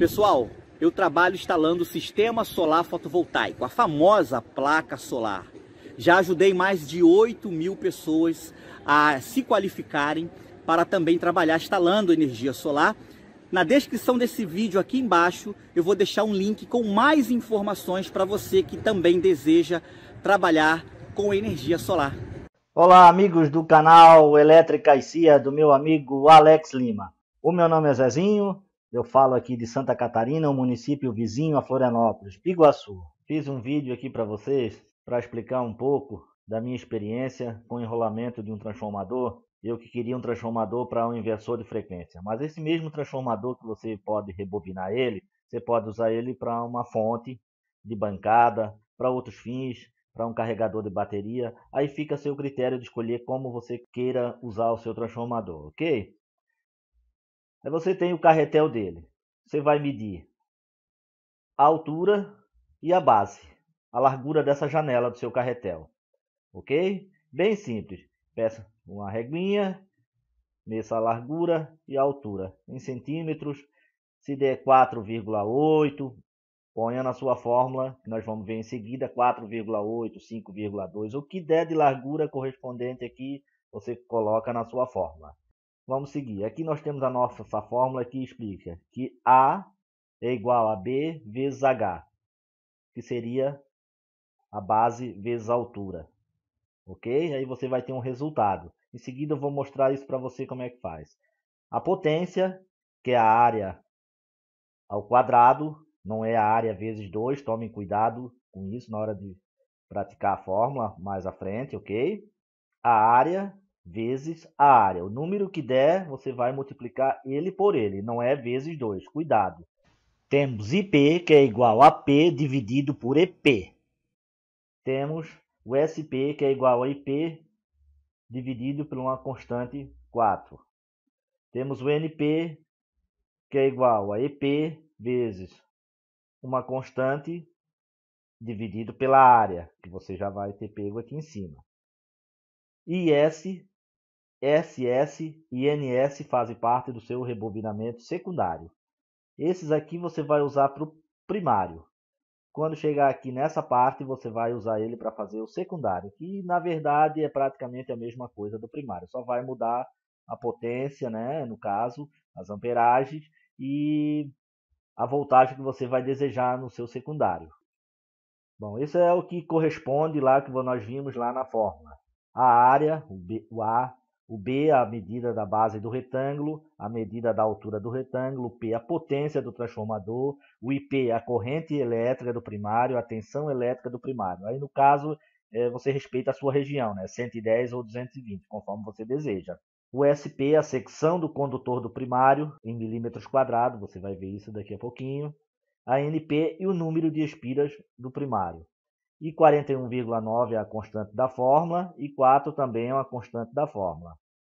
Pessoal, eu trabalho instalando o sistema solar fotovoltaico, a famosa placa solar. Já ajudei mais de 8 mil pessoas a se qualificarem para também trabalhar instalando energia solar. Na descrição desse vídeo aqui embaixo eu vou deixar um link com mais informações para você que também deseja trabalhar com energia solar. Olá amigos do canal Elétrica e Cia do meu amigo Alex Lima. O meu nome é Zezinho, eu falo aqui de Santa Catarina, um município vizinho a Florianópolis, Piguaçu. Fiz um vídeo aqui para vocês para explicar um pouco da minha experiência com o enrolamento de um transformador. Eu que queria um transformador para um inversor de frequência, mas esse mesmo transformador que você pode rebobinar ele, você pode usar ele para uma fonte de bancada, para outros fins, para um carregador de bateria. Aí fica a seu critério de escolher como você queira usar o seu transformador, ok? Aí você tem o carretel dele. Você vai medir a altura e a base, a largura dessa janela do seu carretel. Ok? Bem simples. Peça uma reguinha, meça a largura e a altura em centímetros. Se der 4,8, ponha na sua fórmula, que nós vamos ver em seguida, 4,8, 5,2, o que der de largura correspondente aqui, você coloca na sua fórmula. Vamos seguir. Aqui nós temos a nossa essa fórmula que explica que A é igual a B vezes H, que seria a base vezes a altura. Ok? Aí você vai ter um resultado. Em seguida eu vou mostrar isso para você como é que faz. A potência, que é a área ao quadrado, não é a área vezes 2, tomem cuidado com isso na hora de praticar a fórmula mais à frente, ok? A área vezes a área. O número que der, você vai multiplicar ele por ele, não é vezes 2. Cuidado. Temos IP, que é igual a P dividido por EP. Temos o SP, que é igual a IP dividido por uma constante 4. Temos o NP, que é igual a EP vezes uma constante dividido pela área, que você já vai ter pego aqui em cima. E S SS e NS fazem parte do seu rebobinamento secundário. Esses aqui você vai usar para o primário. Quando chegar aqui nessa parte, você vai usar ele para fazer o secundário, que na verdade é praticamente a mesma coisa do primário, só vai mudar a potência, né? no caso, as amperagens e a voltagem que você vai desejar no seu secundário. Bom, isso é o que corresponde lá que nós vimos lá na fórmula. A área, o, o A, o B a medida da base do retângulo, a medida da altura do retângulo, P a potência do transformador, o IP a corrente elétrica do primário, a tensão elétrica do primário. Aí no caso eh, você respeita a sua região, né? 110 ou 220, conforme você deseja. O SP a secção do condutor do primário em milímetros quadrados, você vai ver isso daqui a pouquinho. A NP e o número de espiras do primário e 41,9 é a constante da fórmula e 4 também é uma constante da fórmula.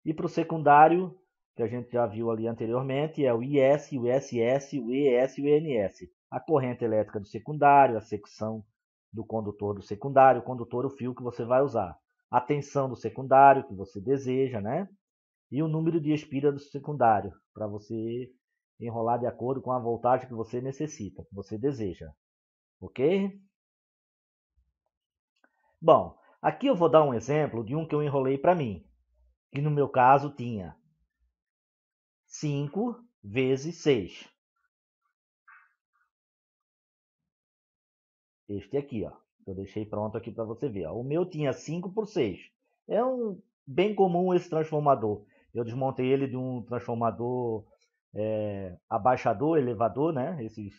E para o secundário, que a gente já viu ali anteriormente, é o IS, o SS, o ES e o ENS. A corrente elétrica do secundário, a secção do condutor do secundário, o condutor, o fio que você vai usar. A tensão do secundário que você deseja, né? E o número de espira do secundário, para você enrolar de acordo com a voltagem que você necessita, que você deseja. Ok? Bom, aqui eu vou dar um exemplo de um que eu enrolei para mim, que no meu caso tinha 5 vezes 6. Este aqui, ó. Eu deixei pronto aqui para você ver. Ó. O meu tinha 5 por 6. É um bem comum esse transformador. Eu desmontei ele de um transformador é, abaixador, elevador, né? Esses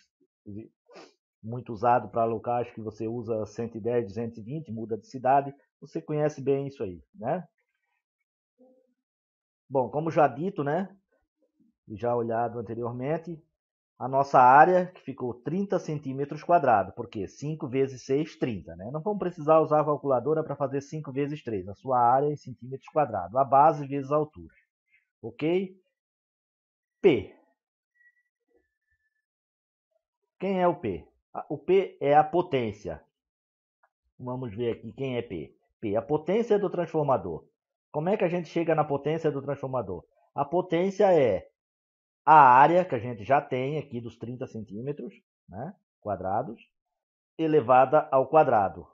muito usado para locais que você usa 110, 220, muda de cidade, você conhece bem isso aí, né? Bom, como já dito, né? Já olhado anteriormente, a nossa área que ficou 30 centímetros quadrados, porque 5 vezes 6, 30, né? Não vamos precisar usar a calculadora para fazer 5 vezes 3, a sua área é em centímetros quadrados, a base vezes a altura, ok? P. Quem é o P? O P é a potência. Vamos ver aqui quem é P. P, é a potência do transformador. Como é que a gente chega na potência do transformador? A potência é a área que a gente já tem aqui dos 30 centímetros né, quadrados elevada ao quadrado.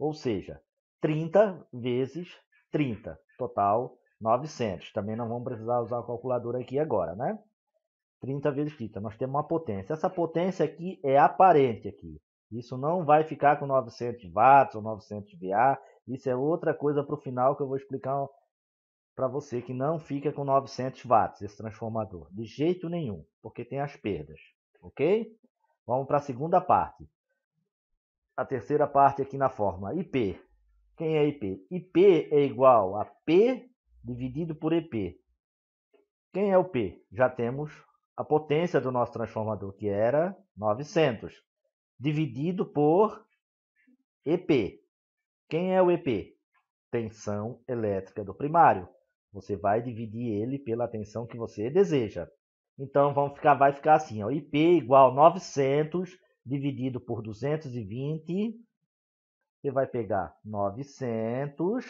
Ou seja, 30 vezes 30, total 900. Também não vamos precisar usar o calculador aqui agora, né? 30 vezes θ. Nós temos uma potência. Essa potência aqui é aparente aqui. Isso não vai ficar com 900 watts ou 900 VA. Isso é outra coisa para o final que eu vou explicar para você que não fica com 900 watts esse transformador. De jeito nenhum, porque tem as perdas. Ok? Vamos para a segunda parte. A terceira parte aqui na forma. IP. Quem é IP? IP é igual a P dividido por EP. Quem é o P? Já temos a potência do nosso transformador, que era 900, dividido por EP. Quem é o EP? Tensão elétrica do primário. Você vai dividir ele pela tensão que você deseja. Então vamos ficar, vai ficar assim, ó, IP igual 900 dividido por 220. Você vai pegar 900,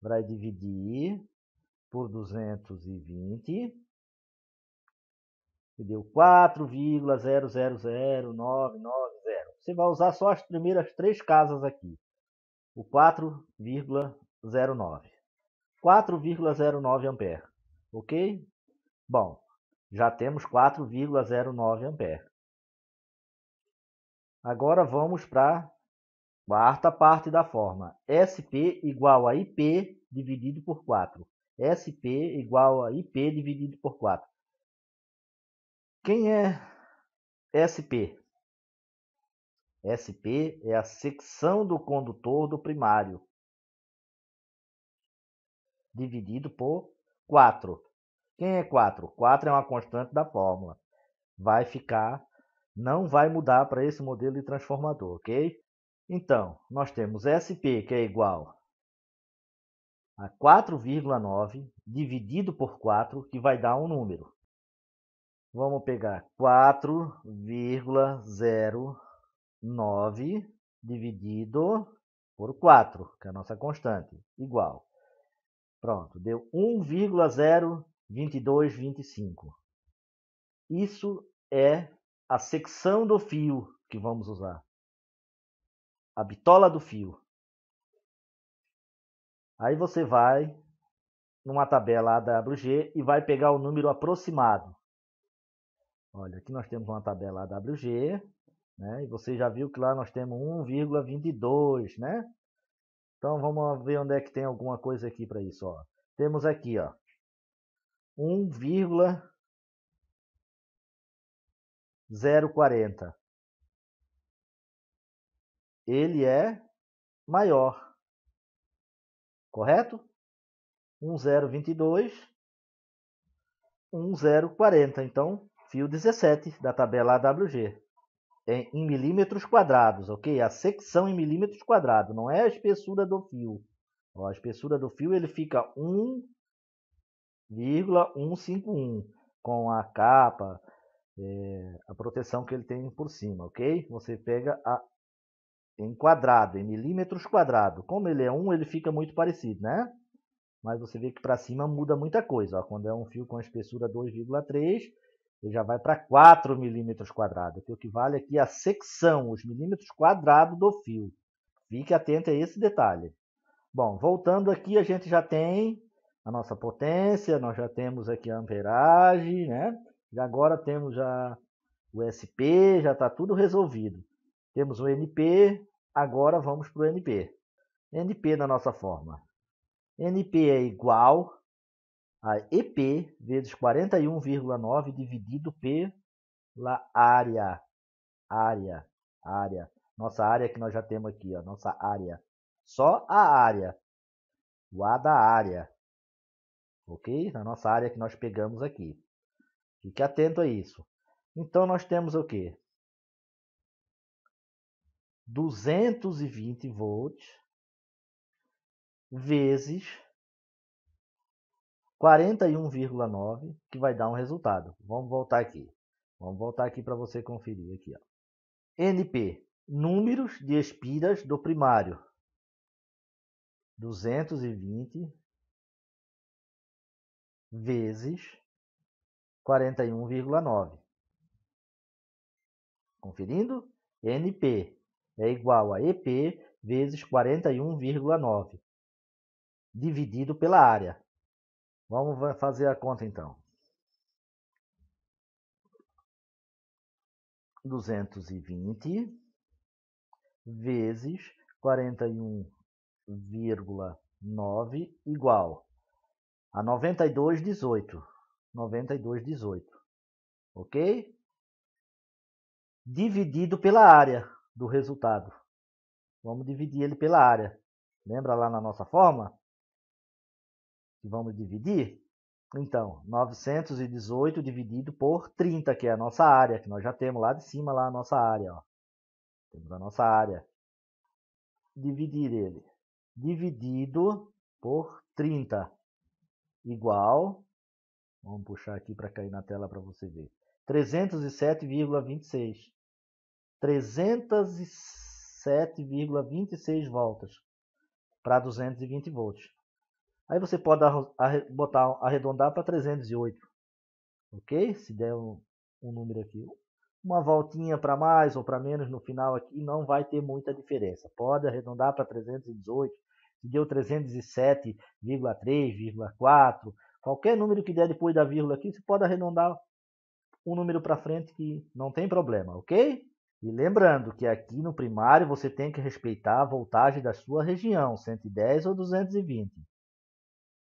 vai dividir por 220 que deu 4,000990. Você vai usar só as primeiras três casas aqui. O 4,09. 4,09 ampere, ok? Bom, já temos 4,09 ampere. Agora vamos para a quarta parte da forma. SP igual a IP dividido por 4. SP igual a IP dividido por 4. Quem é SP? SP é a secção do condutor do primário, dividido por 4. Quem é 4? 4 é uma constante da fórmula. Vai ficar, não vai mudar para esse modelo de transformador, ok? Então, nós temos SP, que é igual a 4,9 dividido por 4, que vai dar um número. Vamos pegar 4,09 dividido por 4, que é a nossa constante, igual. Pronto, deu 1,02225. Isso é a secção do fio que vamos usar. A bitola do fio. Aí você vai numa tabela AWG e vai pegar o número aproximado. Olha, aqui nós temos uma tabela AWG, né? E você já viu que lá nós temos 1,22, né? Então vamos ver onde é que tem alguma coisa aqui para isso, ó. Temos aqui, ó, 1,040. Ele é maior. Correto? 1,022, 1,040. Então, fio 17 da tabela AWG, é em milímetros quadrados, ok? A secção em milímetros quadrados, não é a espessura do fio. Ó, a espessura do fio ele fica 1,151 com a capa, é, a proteção que ele tem por cima, ok? Você pega a, em quadrado, em milímetros quadrado. Como ele é 1, ele fica muito parecido, né? Mas você vê que para cima muda muita coisa. Ó. Quando é um fio com a espessura 2,3 ele já vai para 4 milímetros quadrados, que equivale aqui à a secção, os milímetros quadrados do fio. Fique atento a esse detalhe. Bom, voltando aqui, a gente já tem a nossa potência, nós já temos aqui a amperagem, né? E agora temos já o SP, já está tudo resolvido. Temos o NP, agora vamos para o NP. NP na nossa forma. NP é igual a EP vezes 41,9 dividido pela área. Área, área. Nossa área que nós já temos aqui, ó, nossa área. Só a área. O A da área. Ok? Na nossa área que nós pegamos aqui. Fique atento a isso. Então nós temos o quê? 220 volts vezes 41,9 que vai dar um resultado. Vamos voltar aqui. Vamos voltar aqui para você conferir aqui, ó. NP, números de espiras do primário. 220 vezes 41,9. Conferindo? NP é igual a EP vezes 41,9 dividido pela área. Vamos fazer a conta então. 220 vezes 41,9 igual a 92,18. 92,18. Ok? Dividido pela área do resultado. Vamos dividir ele pela área. Lembra lá na nossa forma? que vamos dividir? Então, 918 dividido por 30, que é a nossa área, que nós já temos lá de cima lá a nossa área. Ó. Temos a nossa área. Dividir ele. Dividido por 30 igual, vamos puxar aqui para cair na tela para você ver, 307,26. 307,26 voltas para 220 volts. Aí você pode botar, arredondar para 308. Ok? Se der um, um número aqui. Uma voltinha para mais ou para menos no final aqui não vai ter muita diferença. Pode arredondar para 318. Se deu 307,3,4. Qualquer número que der depois da vírgula aqui, você pode arredondar um número para frente que não tem problema, ok? E lembrando que aqui no primário você tem que respeitar a voltagem da sua região, 110 ou 220.